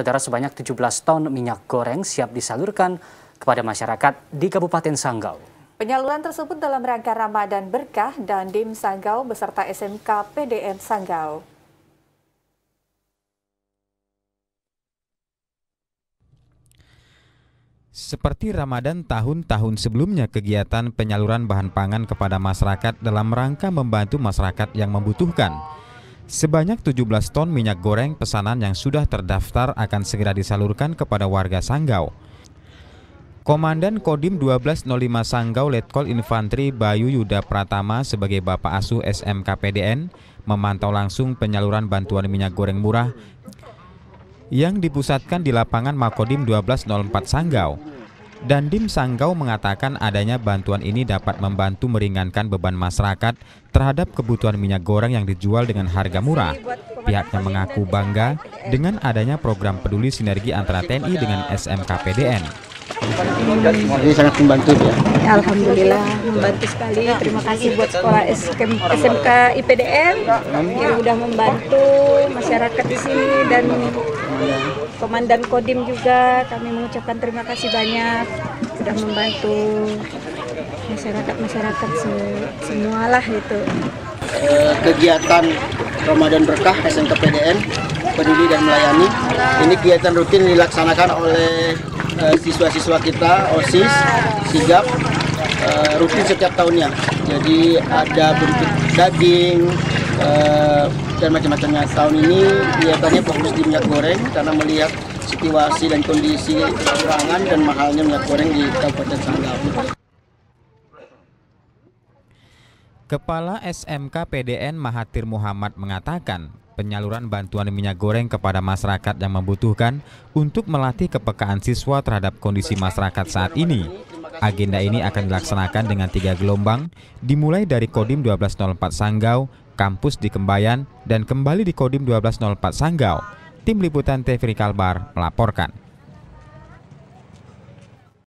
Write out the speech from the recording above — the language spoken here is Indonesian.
Saudara sebanyak 17 ton minyak goreng siap disalurkan kepada masyarakat di Kabupaten Sanggau. Penyaluran tersebut dalam rangka Ramadan Berkah dan Dim Sanggau beserta SMK PDN Sanggau. Seperti Ramadan tahun-tahun sebelumnya, kegiatan penyaluran bahan pangan kepada masyarakat dalam rangka membantu masyarakat yang membutuhkan. Sebanyak 17 ton minyak goreng pesanan yang sudah terdaftar akan segera disalurkan kepada warga Sanggau. Komandan Kodim 1205 Sanggau Letkol Infantri Bayu Yuda Pratama sebagai Bapak Asuh SMK Pdn memantau langsung penyaluran bantuan minyak goreng murah yang dipusatkan di lapangan Makodim 1204 Sanggau. Dandim Sanggau mengatakan adanya bantuan ini dapat membantu meringankan beban masyarakat terhadap kebutuhan minyak goreng yang dijual dengan harga murah. Pihaknya mengaku bangga dengan adanya program peduli sinergi antara TNI dengan SMKPDN. Jadi sangat membantu ya. Alhamdulillah membantu sekali. Terima kasih buat sekolah SMK IPDN yang sudah membantu masyarakat di sini dan Komandan Kodim juga kami mengucapkan terima kasih banyak sudah membantu masyarakat-masyarakat semua semualah itu. Eh, kegiatan Ramadan Berkah SMK PDN peduli dan melayani ini kegiatan rutin dilaksanakan oleh Eh, siswa-siswa kita OSIS sigap uh, rutin setiap tahunnya jadi ada bentuk daging uh, dan macam-macamnya tahun ini kelihatannya fokus di minyak goreng karena melihat situasi dan kondisi kekurangan dan mahalnya minyak goreng di Kabupaten Sanggau. Kepala SMK PDN Mahathir Muhammad mengatakan, penyaluran bantuan minyak goreng kepada masyarakat yang membutuhkan untuk melatih kepekaan siswa terhadap kondisi masyarakat saat ini. Agenda ini akan dilaksanakan dengan tiga gelombang, dimulai dari Kodim 1204 Sanggau, kampus di Kembayan, dan kembali di Kodim 1204 Sanggau. Tim Liputan TV Kalbar melaporkan.